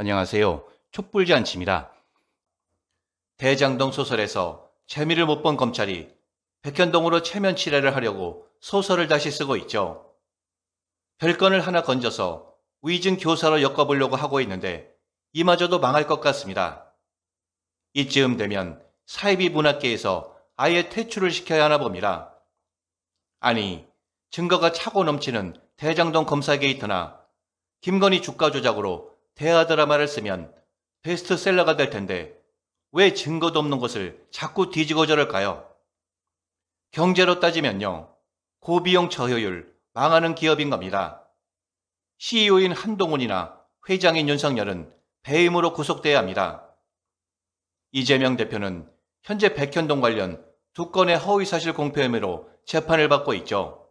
안녕하세요. 촛불잔치입니다. 대장동 소설에서 재미를 못 본 검찰이 백현동으로 체면치레를 하려고 소설을 다시 쓰고 있죠. 별건을 하나 건져서 위증 교사로 엮어보려고 하고 있는데 이마저도 망할 것 같습니다. 이쯤 되면 사이비 문학계에서 아예 퇴출을 시켜야 하나 봅니다. 아니, 증거가 차고 넘치는 대장동 검사 게이트나 김건희 주가 조작으로 대하 드라마를 쓰면 베스트셀러가 될 텐데 왜 증거도 없는 것을 자꾸 뒤지고 저럴까요? 경제로 따지면요. 고비용 저효율, 망하는 기업인 겁니다. CEO인 한동훈이나 회장인 윤석열은 배임으로 구속돼야 합니다. 이재명 대표는 현재 백현동 관련 두 건의 허위사실 공표 혐의로 재판을 받고 있죠.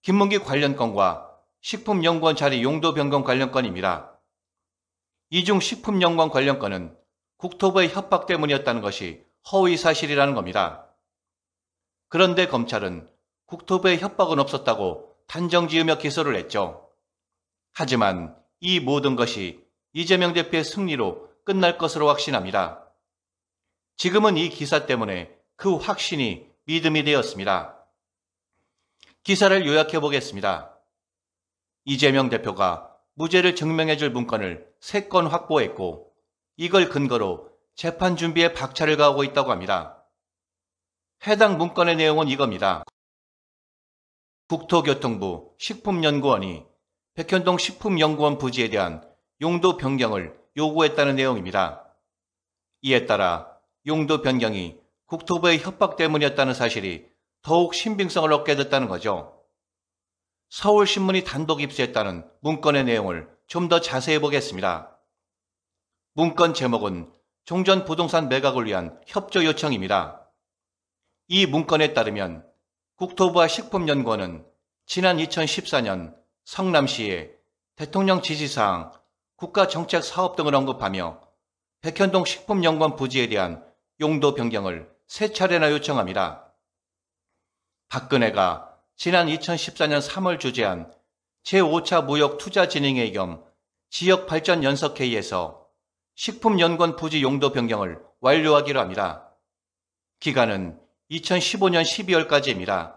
김문기 관련 건과 식품연구원 자리 용도 변경 관련 건입니다. 이중식품연관 관련 건은 국토부의 협박 때문이었다는 것이 허위 사실이라는 겁니다. 그런데 검찰은 국토부의 협박은 없었다고 단정 지으며 기소를 했죠. 하지만 이 모든 것이 이재명 대표의 승리로 끝날 것으로 확신합니다. 지금은 이 기사 때문에 그 확신이 믿음이 되었습니다. 기사를 요약해 보겠습니다. 이재명 대표가 무죄를 증명해 줄 문건을 3건 확보했고 이걸 근거로 재판 준비에 박차를 가하고 있다고 합니다. 해당 문건의 내용은 이겁니다. 국토교통부 식품연구원이 백현동 식품연구원 부지에 대한 용도 변경을 요구했다는 내용입니다. 이에 따라 용도 변경이 국토부의 협박 때문이었다는 사실이 더욱 신빙성을 얻게 됐다는 거죠. 서울신문이 단독 입수했다는 문건의 내용을 좀 더 자세히 보겠습니다. 문건 제목은 종전 부동산 매각을 위한 협조 요청입니다. 이 문건에 따르면 국토부와 식품연구원은 지난 2014년 성남시에 대통령 지지사항 국가정책 사업 등을 언급하며 백현동 식품연구원 부지에 대한 용도 변경을 세 차례나 요청합니다. 박근혜가 지난 2014년 3월 주재한 제5차 무역 투자 진행회겸 지역 발전 연석회의에서 식품연관 부지 용도 변경을 완료하기로 합니다. 기간은 2015년 12월까지입니다.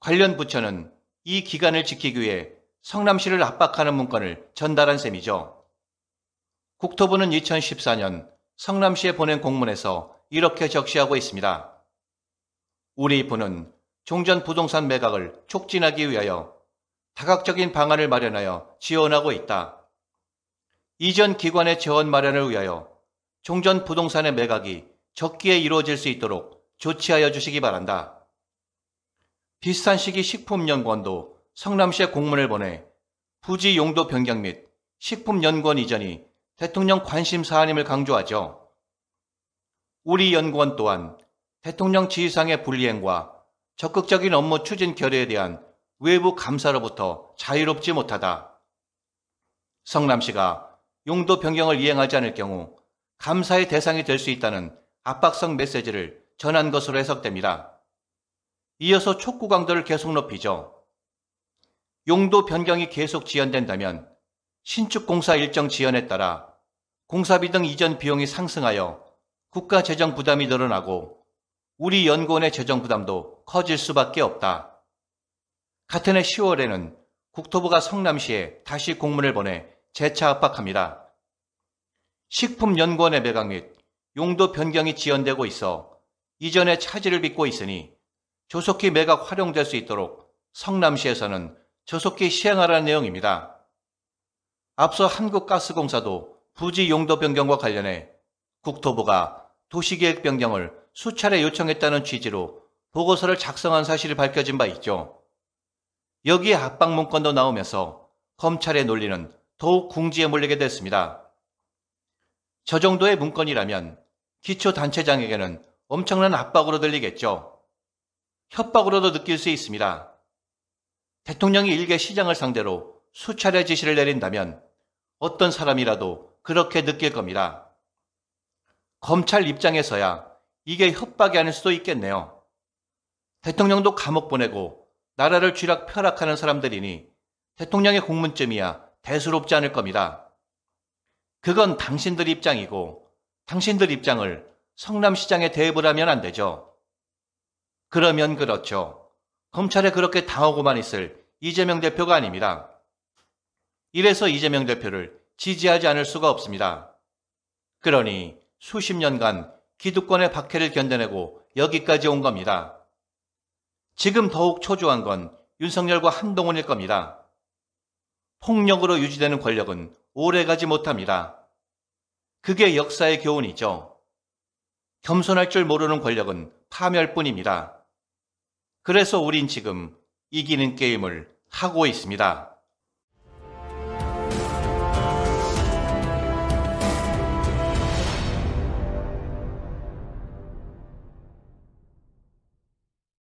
관련 부처는 이 기간을 지키기 위해 성남시를 압박하는 문건을 전달한 셈이죠. 국토부는 2014년 성남시에 보낸 공문에서 이렇게 적시하고 있습니다. 우리 부는 종전 부동산 매각을 촉진하기 위하여 다각적인 방안을 마련하여 지원하고 있다. 이전 기관의 재원 마련을 위하여 종전 부동산의 매각이 적기에 이루어질 수 있도록 조치하여 주시기 바란다. 비슷한 시기 식품연구원도 성남시에 공문을 보내 부지 용도 변경 및 식품연구원 이전이 대통령 관심 사안임을 강조하죠. 우리 연구원 또한 대통령 지휘상의 불이행과 적극적인 업무 추진 결의에 대한 외부 감사로부터 자유롭지 못하다. 성남시가 용도 변경을 이행하지 않을 경우 감사의 대상이 될 수 있다는 압박성 메시지를 전한 것으로 해석됩니다. 이어서 촉구 강도를 계속 높이죠. 용도 변경이 계속 지연된다면 신축 공사 일정 지연에 따라 공사비 등 이전 비용이 상승하여 국가 재정 부담이 늘어나고 우리 연구원의 재정 부담도 커질 수밖에 없다. 같은 해 10월에는 국토부가 성남시에 다시 공문을 보내 재차 압박합니다. 식품연구원의 매각 및 용도 변경이 지연되고 있어 이전의 차질을 빚고 있으니 조속히 매각 활용될 수 있도록 성남시에서는 조속히 시행하라는 내용입니다. 앞서 한국가스공사도 부지 용도 변경과 관련해 국토부가 도시계획 변경을 수차례 요청했다는 취지로 보고서를 작성한 사실이 밝혀진 바 있죠. 여기에 압박 문건도 나오면서 검찰의 논리는 더욱 궁지에 몰리게 됐습니다. 저 정도의 문건이라면 기초단체장에게는 엄청난 압박으로 들리겠죠. 협박으로도 느낄 수 있습니다. 대통령이 일개 시장을 상대로 수차례 지시를 내린다면 어떤 사람이라도 그렇게 느낄 겁니다. 검찰 입장에서야 이게 협박이 아닐 수도 있겠네요. 대통령도 감옥 보내고 나라를 쥐락 펴락하는 사람들이니 대통령의 공문점이야 대수롭지 않을 겁니다. 그건 당신들 입장이고 당신들 입장을 성남시장에 대입을 하면 안 되죠. 그러면 그렇죠. 검찰에 그렇게 당하고만 있을 이재명 대표가 아닙니다. 이래서 이재명 대표를 지지하지 않을 수가 없습니다. 그러니 수십 년간 기득권의 박해를 견뎌내고 여기까지 온 겁니다. 지금 더욱 초조한 건 윤석열과 한동훈일 겁니다. 폭력으로 유지되는 권력은 오래가지 못합니다. 그게 역사의 교훈이죠. 겸손할 줄 모르는 권력은 파멸뿐입니다. 그래서 우린 지금 이기는 게임을 하고 있습니다.